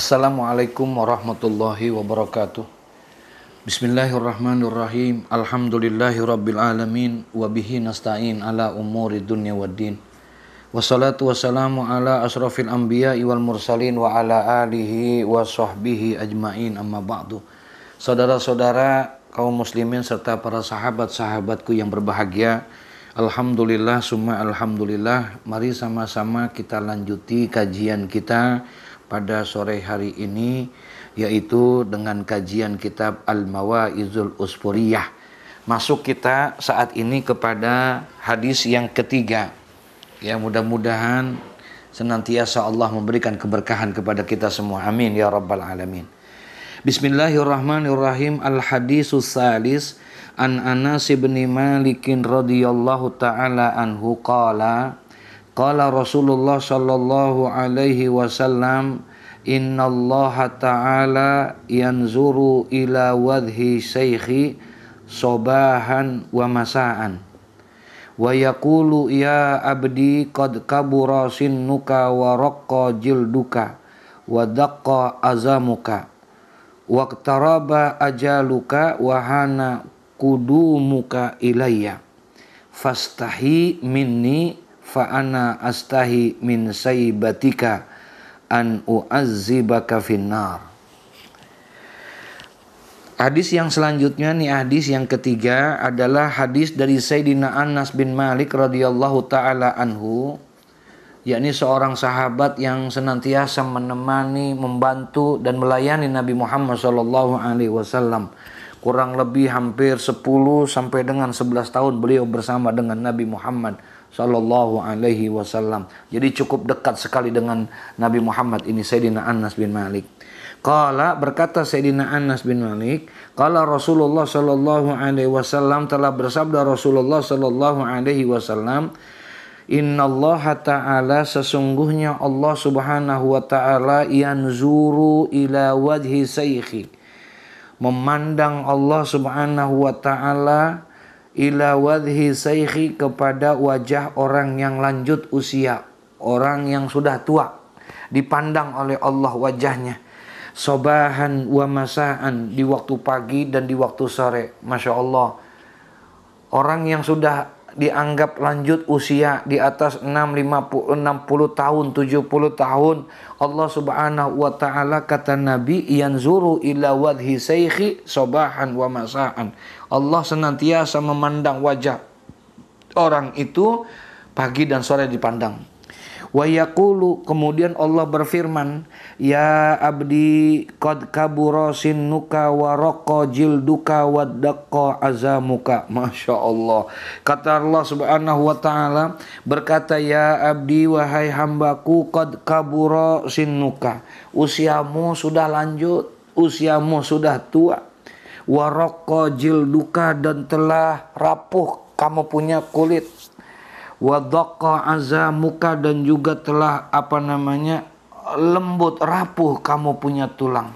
Assalamualaikum warahmatullahi wabarakatuh. Bismillahirrahmanirrahim. Alhamdulillahirrabbilalamin. Wabihi nasta'in ala umuri dunya din. Wassalatu wassalamu ala asrafil anbiya wal mursalin wa ala alihi wa sahbihi ajmain amma ba'du. Saudara-saudara kaum muslimin serta para sahabat-sahabatku yang berbahagia, alhamdulillah summa alhamdulillah. Mari sama-sama kita lanjuti kajian kita pada sore hari ini yaitu dengan kajian kitab Al-Mawaizul Usfuriyah. Masuk kita saat ini kepada hadis yang ketiga. Ya mudah-mudahan senantiasa Allah memberikan keberkahan kepada kita semua. Amin ya rabbal alamin. Bismillahirrahmanirrahim. Al-hadisus salis an Anas bin Malik radhiyallahu taala anhu qala qala Rasulullah sallallahu alaihi wasallam Inna Allah ta'ala yanzuru ila wadhi syekhi sobahan wa masaan wa yaqulu ya abdi qad kabura sinnuka wa raqqa jilduka wa daqqa azamuka waqtaraba ajaluka wa hana kudumuka ilayya fastahi minni fa ana astahi min saybatika an u'azzibaka finnar. Hadis yang selanjutnya nih hadis yang ketiga adalah hadis dari Sayyidina Anas bin Malik radhiyallahu taala anhu yakni seorang sahabat yang senantiasa menemani, membantu dan melayani Nabi Muhammad sallallahu alaihi wasallam. Kurang lebih hampir 10 sampai dengan 11 tahun beliau bersama dengan Nabi Muhammad Sallallahu alaihi wasallam Jadi cukup dekat sekali dengan Nabi Muhammad Ini Sayyidina Anas bin Malik Kala berkata Sayyidina Anas bin Malik Kala Rasulullah Sallallahu alaihi wasallam Telah bersabda Rasulullah Sallallahu alaihi wasallam Inna Allah Ta'ala sesungguhnya Allah Subhanahu Wa Ta'ala zuru ila wajhi sayyikhi memandang Allah Subhanahu wa taala ila wadhi saikhi kepada wajah orang yang lanjut usia, orang yang sudah tua. Dipandang oleh Allah wajahnya. Sobahan wa masaan di waktu pagi dan di waktu sore. Masya Allah. Orang yang sudah dianggap lanjut usia di atas 6, 50, 60 tahun, 70 tahun. Allah Subhanahu wa taala kata Nabi, zuru ila wadhi sayhi sobahan wa masaan." Allah senantiasa memandang wajah orang itu pagi dan sore dipandang. Wa yaqulu kemudian Allah berfirman, "Ya abdi qad kabura sinuka wa raqa jilduka wa daqqa azamuka." Masya Allah. Kata Allah Subhanahu wa taala berkata, "Ya abdi wahai hambaku qad kabura sinuka." Usiamu sudah lanjut, usiamu sudah tua. Waroko jilduka dan telah rapuh kamu punya kulit wadaka azamuka dan juga telah apa namanya lembut rapuh kamu punya tulang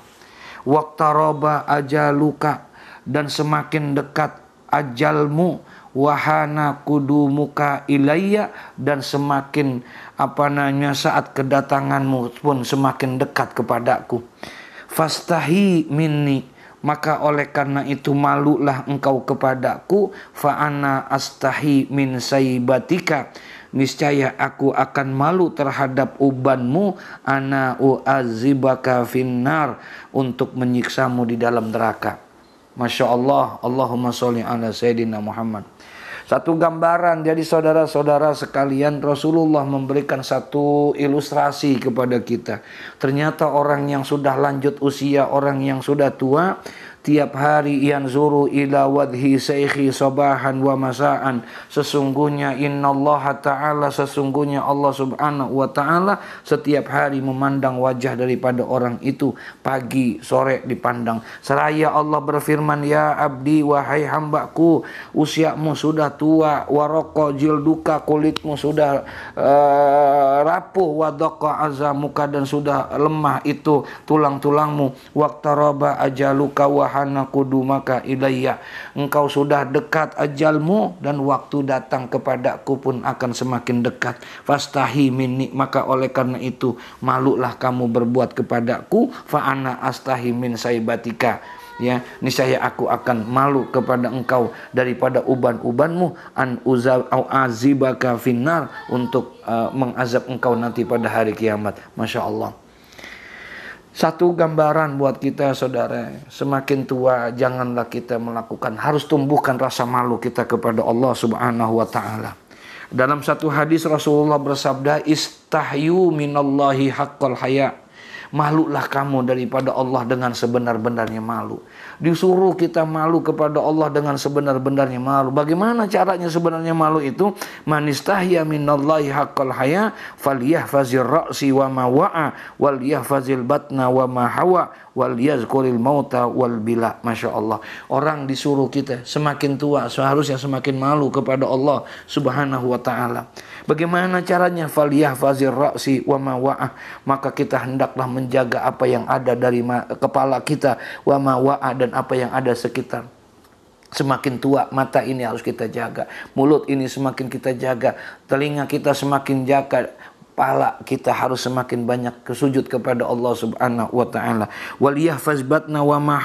aja luka dan semakin dekat ajalmu wahana kudu muka ilaya dan semakin apa namanya saat kedatanganmu pun semakin dekat kepadaku fastahi minni maka oleh karena itu malulah engkau kepadaku fa'ana astahi min saibatika niscaya aku akan malu terhadap ubanmu ana uazibaka finnar untuk menyiksamu di dalam neraka Masya Allah Allahumma sholli ala Sayyidina Muhammad satu gambaran, jadi saudara-saudara sekalian, Rasulullah memberikan satu ilustrasi kepada kita. Ternyata orang yang sudah lanjut usia, orang yang sudah tua, tiap hari zuru ila wadhi saykhi sabahan wa masaan sesungguhnya innallaha ta'ala sesungguhnya Allah subhanahu wa ta'ala setiap hari memandang wajah daripada orang itu pagi sore dipandang seraya Allah berfirman ya abdi wahai hambaku usiamu sudah tua waroko jilduka kulitmu sudah uh, rapuh wadaka azamuka dan sudah lemah itu tulang-tulangmu waktaroba ajaluka wahai kana qudumaka ilayya engkau sudah dekat ajalmu dan waktu datang kepadaku pun akan semakin dekat fastahi minni maka oleh karena itu malulah kamu berbuat kepadaku fa ana astahi min saibatika ya niscaya aku akan malu kepada engkau daripada uban-ubanmu an uzal au azibaka finnar untuk uh, mengazab engkau nanti pada hari kiamat masya Allah satu gambaran buat kita saudara, semakin tua janganlah kita melakukan, harus tumbuhkan rasa malu kita kepada Allah subhanahu wa ta'ala. Dalam satu hadis Rasulullah bersabda, Istahyu minallahi haqqal haya' Malulah kamu daripada Allah dengan sebenar-benarnya malu. Disuruh kita malu kepada Allah dengan sebenar-benarnya malu. Bagaimana caranya sebenarnya malu itu? Manistahya minallahi haqqal haya falyahfazir ra'si wa ma wa'a wal yahfazil batna wa ma hawa wal yazkuril mauta wal bila. Masya Allah. Orang disuruh kita semakin tua seharusnya semakin malu kepada Allah subhanahu wa ta'ala. Bagaimana caranya? Faliyah fazir ra'si wa wa'ah Maka kita hendaklah menjaga apa yang ada dari kepala kita wa wa'ah dan apa yang ada sekitar. Semakin tua mata ini harus kita jaga, mulut ini semakin kita jaga, telinga kita semakin jaga, pala kita harus semakin banyak kesujud kepada Allah Subhanahu wa taala. yahfaz batna wa ma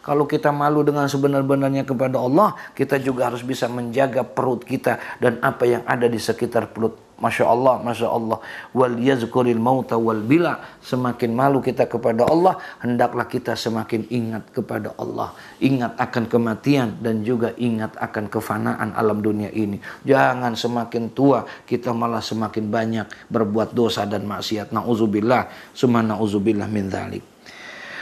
Kalau kita malu dengan sebenar-benarnya kepada Allah, kita juga harus bisa menjaga perut kita dan apa yang ada di sekitar perut Masya Allah, Masya Allah. Wal yazkuril mauta wal bila. Semakin malu kita kepada Allah, hendaklah kita semakin ingat kepada Allah. Ingat akan kematian dan juga ingat akan kefanaan alam dunia ini. Jangan semakin tua, kita malah semakin banyak berbuat dosa dan maksiat. Na'udzubillah, summa na'udzubillah min dhalik.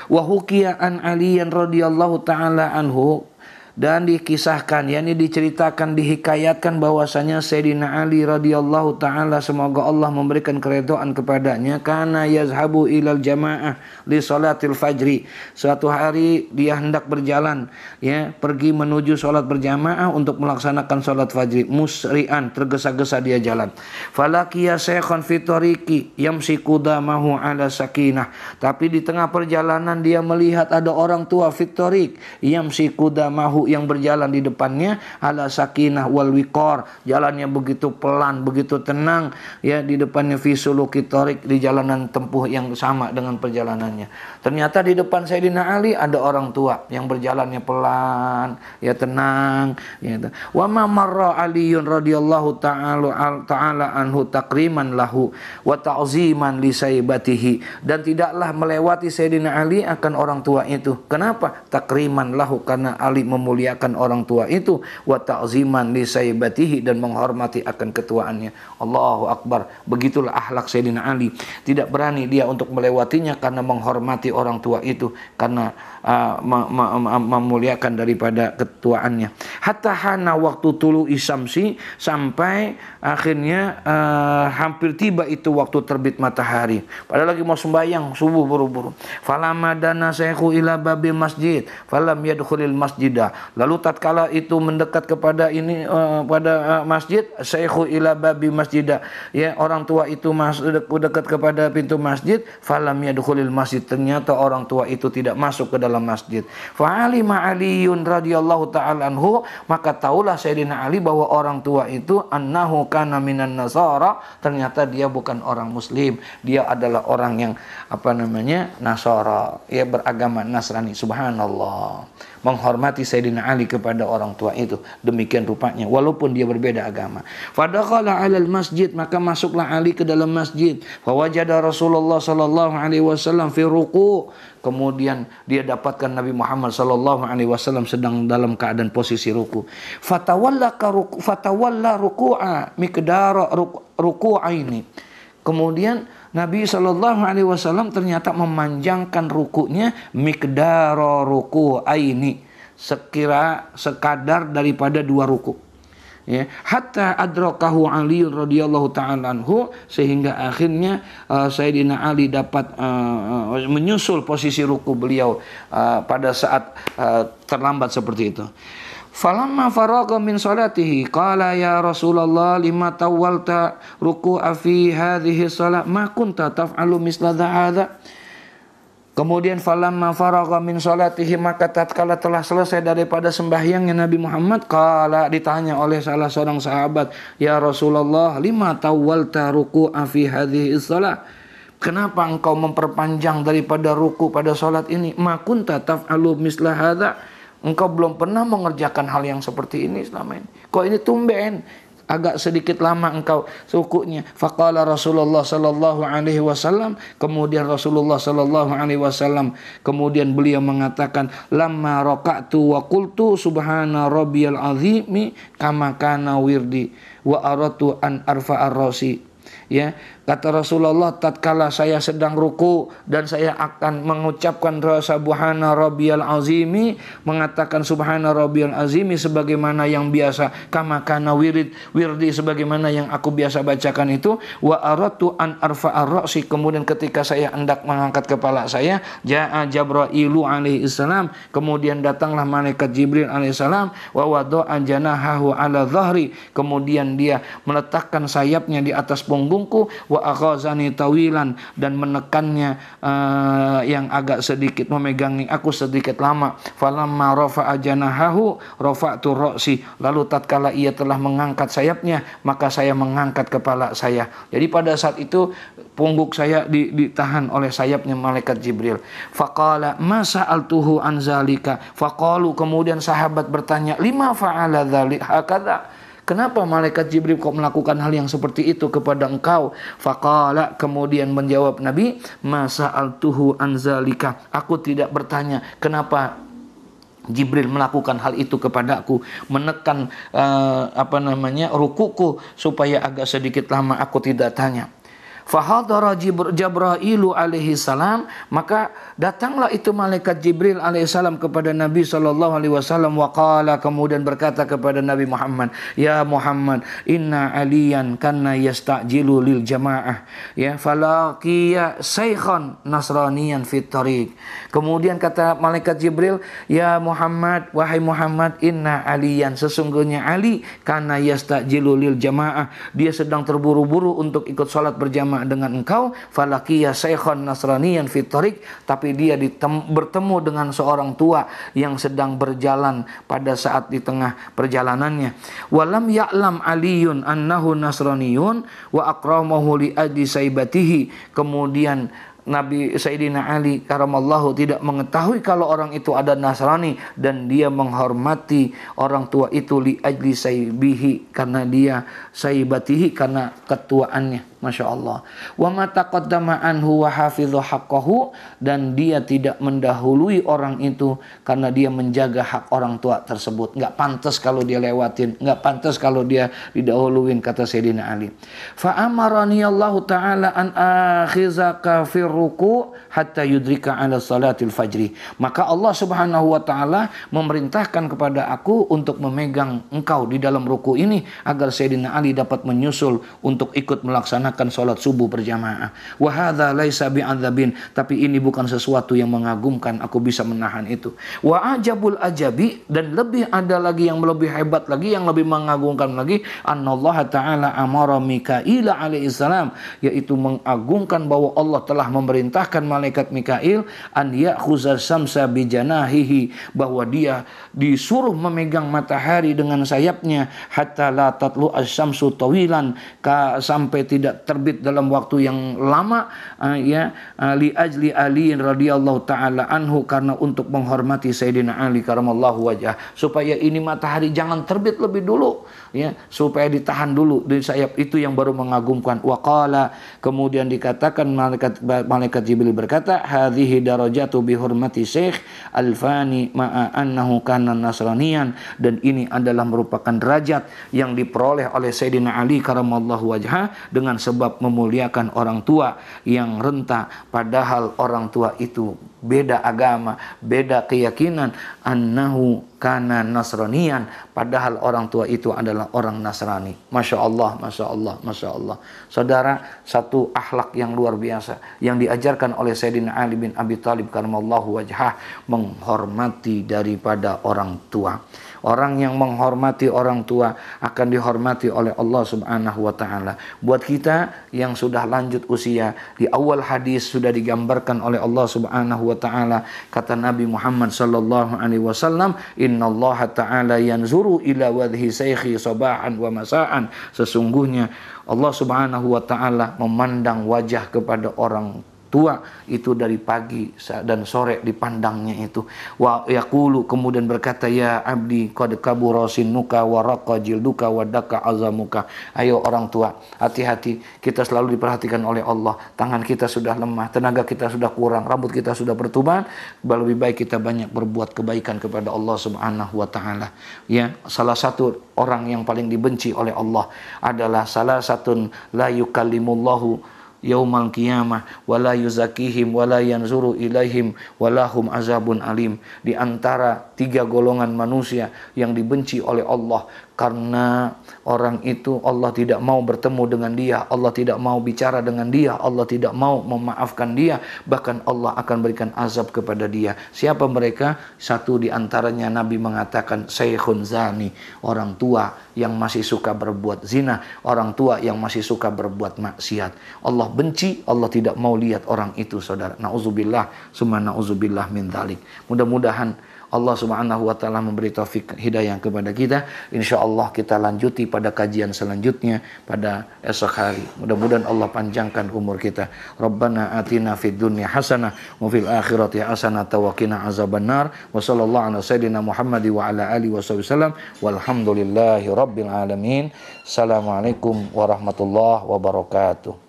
Wahukiya an aliyan radhiyallahu ta'ala anhu dan dikisahkan yakni diceritakan dihikayatkan bahwasanya Sayyidina Ali radhiyallahu taala semoga Allah memberikan keredoan kepadanya karena yazhabu ilal jamaah li salatil fajri suatu hari dia hendak berjalan ya pergi menuju salat berjamaah untuk melaksanakan salat fajri musri'an tergesa-gesa dia jalan falakiya syekhon fitoriki yamsi qudamahu ala sakinah tapi di tengah perjalanan dia melihat ada orang tua fitorik yamsi qudamahu yang berjalan di depannya ala sakinah wal wikor jalannya begitu pelan begitu tenang ya di depannya visulukitorik torik di jalanan tempuh yang sama dengan perjalanannya ternyata di depan Sayyidina Ali ada orang tua yang berjalannya pelan ya tenang ya wa ma marra aliyun radhiyallahu ta'ala ta'ala anhu takriman lahu wa ta'ziman li saibatihi dan tidaklah melewati Sayyidina Ali akan orang tua itu kenapa takriman lahu karena Ali memuliakan memuliakan orang tua itu wa ta'ziman li saibatihi dan menghormati akan ketuaannya. Allahu akbar. Begitulah akhlak Sayyidina Ali. Tidak berani dia untuk melewatinya karena menghormati orang tua itu karena Ah, memuliakan daripada ketuaannya. Hatta hana waktu tulu isamsi sampai akhirnya uh, hampir tiba itu waktu terbit matahari. Padahal lagi mau sembahyang subuh buru-buru. Falama dana sayku ila babi masjid. Falam yadkhulil masjidah. Lalu tatkala itu mendekat kepada ini uh, pada uh, masjid sayku ila babi masjidah. Ya orang tua itu mas, dekat kepada pintu masjid. Falam yadkhulil masjid. Ternyata orang tua itu tidak masuk ke dalam dalam masjid. Fa'alima Aliun radhiyallahu taala anhu, maka taulah Sayyidina Ali bahwa orang tua itu annahu kana minan nasara, ternyata dia bukan orang muslim, dia adalah orang yang apa namanya? Nasara, ya beragama Nasrani. Subhanallah menghormati Sayyidina Ali kepada orang tua itu demikian rupanya walaupun dia berbeda agama fadakhala alal masjid maka masuklah Ali ke dalam masjid fawajada Rasulullah sallallahu alaihi wasallam fi ruku kemudian dia dapatkan Nabi Muhammad sallallahu alaihi wasallam sedang dalam keadaan posisi ruku fatawalla ruku fatawalla ruku'a miqdara ruku'a ini kemudian Nabi Shallallahu Alaihi Wasallam ternyata memanjangkan rukunya mikdaro ruku aini sekira sekadar daripada dua ruku ya hatta adrokahu Ali radhiyallahu taalaanhu sehingga akhirnya uh, Sayyidina Ali dapat uh, uh, menyusul posisi ruku beliau uh, pada saat uh, terlambat seperti itu Falamma faraga min salatihi qala ya Rasulullah lima tawalta ruku'a fi hadhihi salat ma kunta taf'alu misla hadza Kemudian falamma faraga min salatihi maka tatkala telah selesai daripada sembahyangnya Nabi Muhammad kala ditanya oleh salah seorang sahabat, "Ya Rasulullah, lima tawalta ruku'a fi hadhihi shalah?" Kenapa engkau memperpanjang daripada ruku pada salat ini? Makunta taf'alu misla hadza? Engkau belum pernah mengerjakan hal yang seperti ini selama ini. Kok ini tumben agak sedikit lama engkau sukunya. Fakallah Rasulullah sallallahu alaihi wasallam, kemudian Rasulullah sallallahu alaihi wasallam kemudian beliau mengatakan, Lama rokaatu wa kultu subhana rabbiyal azimi kama kana wirdi wa aratu an arfa arrosi. Ya, Kata Rasulullah, tatkala saya sedang ruku dan saya akan mengucapkan subhana rabbiyal azimi, mengatakan subhana rabbiyal azimi sebagaimana yang biasa, kama kana wirid, wirdi sebagaimana yang aku biasa bacakan itu, wa aratu an arfa'a ra'si, kemudian ketika saya hendak mengangkat kepala saya, ja'a ilu alaihi salam, kemudian datanglah malaikat Jibril alaihi salam, wa wada'a janahahu ala dhahri, kemudian dia meletakkan sayapnya di atas punggungku, wa wa akhazani tawilan dan menekannya uh, yang agak sedikit memegangi aku sedikit lama falamma rafa janahahu rafa'tu ra'si lalu tatkala ia telah mengangkat sayapnya maka saya mengangkat kepala saya jadi pada saat itu punggung saya ditahan oleh sayapnya malaikat Jibril faqala masa an anzalika faqalu kemudian sahabat bertanya lima fa'ala dzalik hakadha Kenapa malaikat Jibril kok melakukan hal yang seperti itu kepada engkau? Fakala kemudian menjawab Nabi, "Masa tuhu anzalika." Aku tidak bertanya kenapa Jibril melakukan hal itu kepadaku, menekan uh, apa namanya rukuku supaya agak sedikit lama aku tidak tanya. Fahadara Jabra'ilu alaihi salam. Maka datanglah itu malaikat Jibril alaihi salam kepada Nabi sallallahu alaihi wasallam. Waqala kemudian berkata kepada Nabi Muhammad. Ya Muhammad inna aliyan karena yastajilu lil jamaah. Ya falakiya saykhan nasraniyan fit Kemudian kata malaikat Jibril. Ya Muhammad wahai Muhammad inna aliyan. Sesungguhnya Ali karena yastajilu lil jamaah. Dia sedang terburu-buru untuk ikut sholat berjamaah dengan engkau falakiya syekhon nasraniyan fitorik tapi dia ditem, bertemu dengan seorang tua yang sedang berjalan pada saat di tengah perjalanannya walam ya'lam aliyun annahu nasraniyun wa akramahu li adi saibatihi kemudian Nabi Sayyidina Ali karamallahu tidak mengetahui kalau orang itu ada Nasrani dan dia menghormati orang tua itu li ajli saibihi karena dia saibatihi karena ketuaannya Masya Allah wa mataqaddama anhu wa hafidhu haqqahu dan dia tidak mendahului orang itu karena dia menjaga hak orang tua tersebut nggak pantas kalau dia lewatin nggak pantas kalau dia didahuluin kata Sayyidina Ali fa amarani Allah taala an akhiza kafir ruku hatta yudrika ala salatil fajri. Maka Allah Subhanahu wa taala memerintahkan kepada aku untuk memegang engkau di dalam ruku ini agar Sayyidina Ali dapat menyusul untuk ikut melaksanakan salat subuh berjamaah. Wa hadza laisa bi'adzabin, tapi ini bukan sesuatu yang mengagumkan aku bisa menahan itu. Wa ajabul ajabi dan lebih ada lagi yang lebih hebat lagi yang lebih mengagumkan lagi annallaha ta'ala amara Mikaila alaihissalam yaitu mengagumkan bahwa Allah telah mem memerintahkan malaikat Mikail an ya'khuzas samsa bijanahihi bahwa dia disuruh memegang matahari dengan sayapnya hatta la tatlu asyamsu tawilan ka, sampai tidak terbit dalam waktu yang lama uh, ya uh, li ajli Ali radhiyallahu taala anhu karena untuk menghormati Sayyidina Ali karamallahu wajah supaya ini matahari jangan terbit lebih dulu ya supaya ditahan dulu dari sayap itu yang baru mengagumkan waqala kemudian dikatakan malaikat malaikat Jibril berkata hadhihi darajatu bi hurmati syekh alfani ma'a annahu kana nasranian dan ini adalah merupakan derajat yang diperoleh oleh Sayyidina Ali karamallahu wajha dengan sebab memuliakan orang tua yang renta padahal orang tua itu beda agama, beda keyakinan annahu karena Nasranian padahal orang tua itu adalah orang Nasrani. Masya Allah, Masya Allah, Masya Allah. Saudara, satu akhlak yang luar biasa yang diajarkan oleh Sayyidina Ali bin Abi Thalib karena Allah wajah menghormati daripada orang tua. Orang yang menghormati orang tua akan dihormati oleh Allah Subhanahu wa taala. Buat kita yang sudah lanjut usia, di awal hadis sudah digambarkan oleh Allah Subhanahu wa taala kata Nabi Muhammad sallallahu alaihi wasallam, "Innallaha ta'ala yanzuru ila wadhi saykhi sabahan wa masaan." Sesungguhnya Allah Subhanahu wa taala memandang wajah kepada orang tua itu dari pagi dan sore dipandangnya itu wa yaqulu kemudian berkata ya abdi qad kabura nuka wa raqa jilduka wadaka daka azamuka ayo orang tua hati-hati kita selalu diperhatikan oleh Allah tangan kita sudah lemah tenaga kita sudah kurang rambut kita sudah bertuban lebih baik kita banyak berbuat kebaikan kepada Allah Subhanahu wa taala ya salah satu orang yang paling dibenci oleh Allah adalah salah satu la yukallimullahu yaumal qiyamah wala yuzakihim wala yanzuru ilaihim walahum azabun alim di antara tiga golongan manusia yang dibenci oleh Allah karena orang itu Allah tidak mau bertemu dengan dia, Allah tidak mau bicara dengan dia, Allah tidak mau memaafkan dia, bahkan Allah akan berikan azab kepada dia. Siapa mereka? Satu di antaranya Nabi mengatakan Syekhun Zani, orang tua yang masih suka berbuat zina, orang tua yang masih suka berbuat maksiat. Allah benci, Allah tidak mau lihat orang itu saudara. Nauzubillah, summa nauzubillah min dhalik. Mudah-mudahan Allah Subhanahu wa taala memberi taufik hidayah kepada kita. Insya Allah kita lanjuti pada kajian selanjutnya pada esok hari. Mudah-mudahan Allah panjangkan umur kita. Rabbana atina fid dunya hasanah wa fil akhirati hasanah wa qina azabannar. Wa sallallahu ala sayyidina Muhammad wa ala alihi wasallam. Walhamdulillahi rabbil alamin. Assalamualaikum warahmatullahi wabarakatuh.